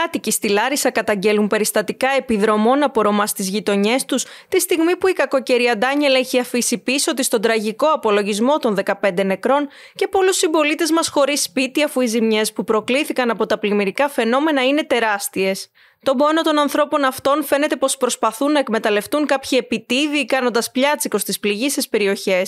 κάτοικοι στη Λάρισα καταγγέλουν περιστατικά επιδρομών από Ρωμά στις γειτονιές τους, τη στιγμή που η κακοκαιρία Ντάνιελ έχει αφήσει πίσω της τον τραγικό απολογισμό των 15 νεκρών και πολλούς συμπολίτες μας χωρίς σπίτι, αφού οι ζημιές που προκλήθηκαν από τα πλημμυρικά φαινόμενα είναι τεράστιες. Τον πόνο των ανθρώπων αυτών φαίνεται πως προσπαθούν να εκμεταλλευτούν κάποιοι επιτίδη κάνοντας πλιάτσικο στις πληγήσεις περιοχές.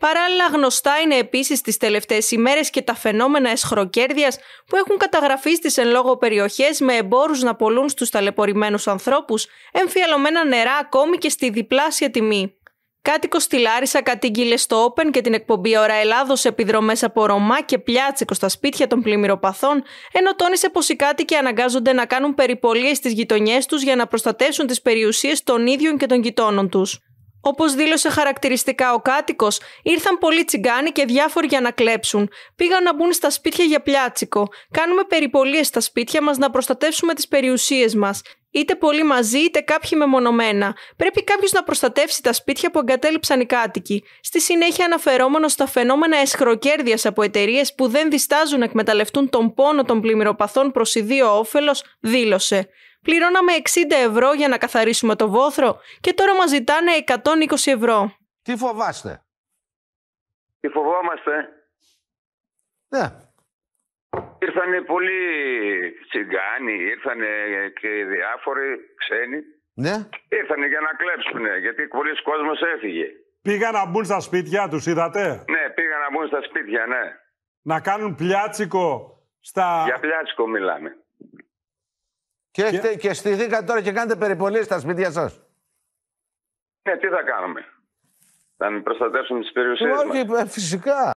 Παράλληλα, γνωστά είναι επίσης τις τελευταίες ημέρες και τα φαινόμενα εσχροκέρδειας που έχουν καταγραφεί στις εν λόγω περιοχές με εμπόρους να πολλούν στους ταλαιπωρημένους ανθρώπους εμφιαλωμένα νερά ακόμη και στη διπλάσια τιμή. Κάτι κοστιλάρισα κατήγγειλε στο Open και την εκπομπή Ωρα Ελλάδος σε επιδρομές από Ρωμά και Πλιάτσικο στα σπίτια των πλημμυροπαθών, ενώ τόνισε πως οι κάτοικοι αναγκάζονται να κάνουν περιπολίες στις γειτονιές τους για να προστατεύσουν τις περιουσίες των ίδιων και των γειτόνων τους. Όπως δήλωσε χαρακτηριστικά ο κάτοικος, ήρθαν πολλοί τσιγκάνοι και διάφοροι για να κλέψουν. Πήγαν να μπουν στα σπίτια για πλιάτσικο. Κάνουμε περιπολίες στα σπίτια μας να προστατεύσουμε τις περιουσίες μας είτε πολλοί μαζί είτε κάποιοι μεμονωμένα. Πρέπει κάποιος να προστατεύσει τα σπίτια που εγκατέλειψαν οι κάτοικοι. Στη συνέχεια, αναφερόμενο στα φαινόμενα εσχροκέρδειας από εταιρείες που δεν διστάζουν να εκμεταλλευτούν τον πόνο των πλημμυροπαθών προς ιδίω όφελος, δήλωσε. Πληρώναμε 60 ευρώ για να καθαρίσουμε το βόθρο και τώρα μας ζητάνε 120 ευρώ. Τι φοβάστε. Τι φοβόμαστε. Ναι ήρθαν πολλοί τσιγκάνοι, ήρθαν και διάφοροι ξένοι. Ναι. Ήρθαν για να κλέψουν, γιατί πολλοί κόσμος έφυγε. Πήγαν να μπουν στα σπίτια τους, είδατε. Ναι, πήγαν να μπουν στα σπίτια, ναι. Να κάνουν πλιάτσικο στα... Για πλιάτσικο μιλάμε. Και, έχετε, και... στηθήκατε τώρα και κάνετε περιπολίες στα σπίτια σας. Ναι, τι θα κάνουμε. Θα προστατεύσουμε τις περιουσίες Όχι, ε, φυσικά.